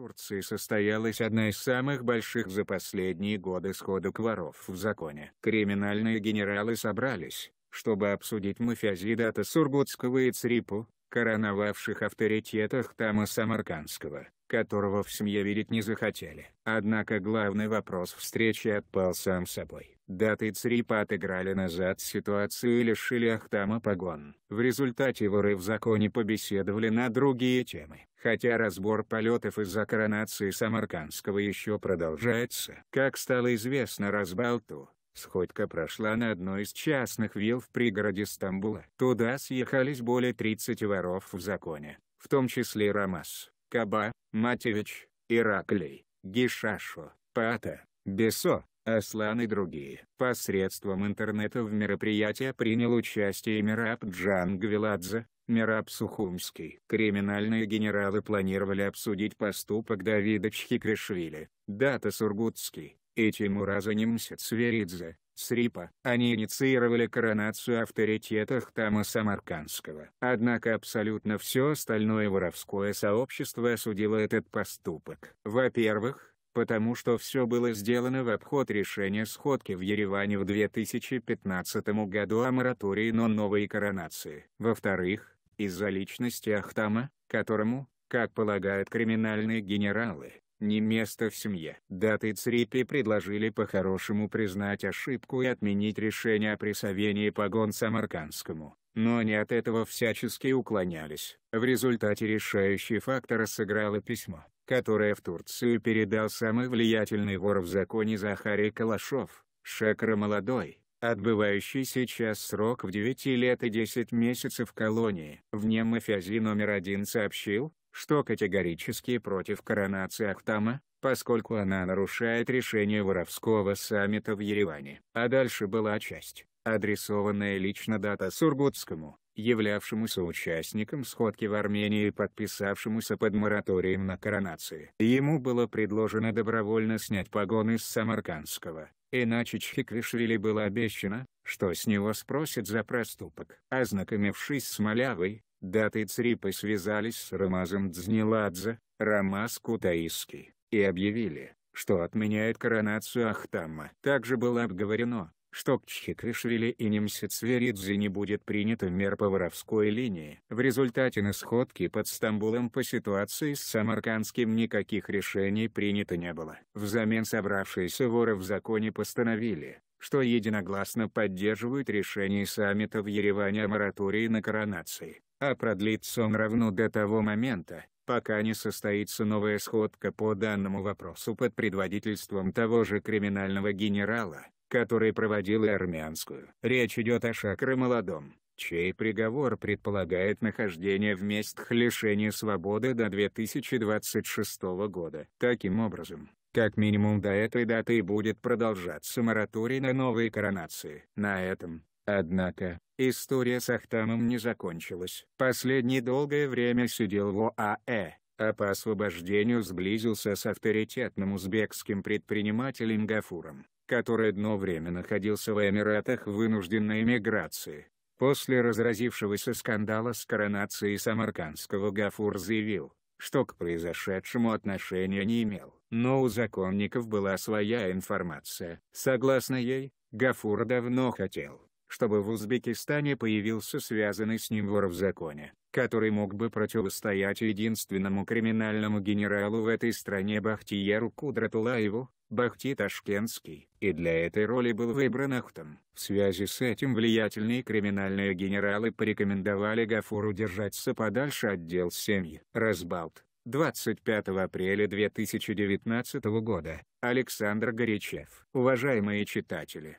Турции состоялась одна из самых больших за последние годы сходок воров в законе. Криминальные генералы собрались, чтобы обсудить мафиазидата Сургутского и Црипу, короновавших авторитетах Хтама Самаркандского, которого в семье верить не захотели. Однако главный вопрос встречи отпал сам собой. Даты и Црипа отыграли назад ситуацию и лишили Ахтама погон. В результате воры в законе побеседовали на другие темы. Хотя разбор полетов из-за коронации Самаркандского еще продолжается. Как стало известно Разбалту, Сходка прошла на одной из частных вилл в пригороде Стамбула. Туда съехались более 30 воров в законе, в том числе Рамас, Каба, Матевич, Ираклий, Гишашо, Пата, Бесо, Аслан и другие. Посредством интернета в мероприятии принял участие Мираб Джангвиладзе, Мираб Сухумский. Криминальные генералы планировали обсудить поступок Давида Чхикришвили, Дата Сургутский, и Тимура Занимся Цверидзе, Срипа. Они инициировали коронацию авторитета Хтама Самаркандского. Однако абсолютно все остальное воровское сообщество осудило этот поступок. Во-первых, потому что все было сделано в обход решения сходки в Ереване в 2015 году о моратории на новые коронации. Во-вторых, из-за личности Ахтама, которому, как полагают криминальные генералы, не место в семье. Даты Црипи предложили по-хорошему признать ошибку и отменить решение о присовении погон Самаркандскому, но они от этого всячески уклонялись. В результате решающий фактор сыграло письмо, которое в Турцию передал самый влиятельный вор в законе Захарий Калашов, Шекра Молодой, отбывающий сейчас срок в 9 лет и 10 месяцев колонии. В нем мафиази номер один сообщил, что категорически против коронации Ахтама, поскольку она нарушает решение воровского саммита в Ереване. А дальше была часть, адресованная лично Дата Сургутскому, являвшемуся участником сходки в Армении и подписавшемуся под мораторием на коронации. Ему было предложено добровольно снять погоны с Самаркандского, иначе Чхиквишвили было обещано, что с него спросят за проступок. Ознакомившись с Малявой, Даты Црипы связались с Рамазом Дзниладзе, Рамаз Кутаиский, и объявили, что отменяет коронацию Ахтама. Также было обговорено, что к Чхикришвили и Немсицверидзе не будет принято мер по воровской линии. В результате на сходке под Стамбулом по ситуации с Самаркандским никаких решений принято не было. Взамен собравшиеся воры в законе постановили, что единогласно поддерживают решение саммита в Ереване о моратории на коронации а продлится он равно до того момента, пока не состоится новая сходка по данному вопросу под предводительством того же криминального генерала, который проводил и армянскую. Речь идет о Шакре Молодом, чей приговор предполагает нахождение в местах лишения свободы до 2026 года. Таким образом, как минимум до этой даты и будет продолжаться мораторий на новые коронации. На этом, Однако, история с Ахтамом не закончилась. Последнее долгое время сидел в ОАЭ, а по освобождению сблизился с авторитетным узбекским предпринимателем Гафуром, который одно время находился в Эмиратах в вынужденной эмиграции. После разразившегося скандала с коронацией самаркандского Гафур заявил, что к произошедшему отношения не имел. Но у законников была своя информация. Согласно ей, Гафур давно хотел, чтобы в Узбекистане появился связанный с ним вор в законе, который мог бы противостоять единственному криминальному генералу в этой стране Бахтияру Кудратулаеву, Бахти Ташкентский, и для этой роли был выбран Ахтам. В связи с этим влиятельные криминальные генералы порекомендовали Гафуру держаться подальше от дел семьи. Разбалт. 25 апреля 2019 года, Александр Горячев. Уважаемые читатели!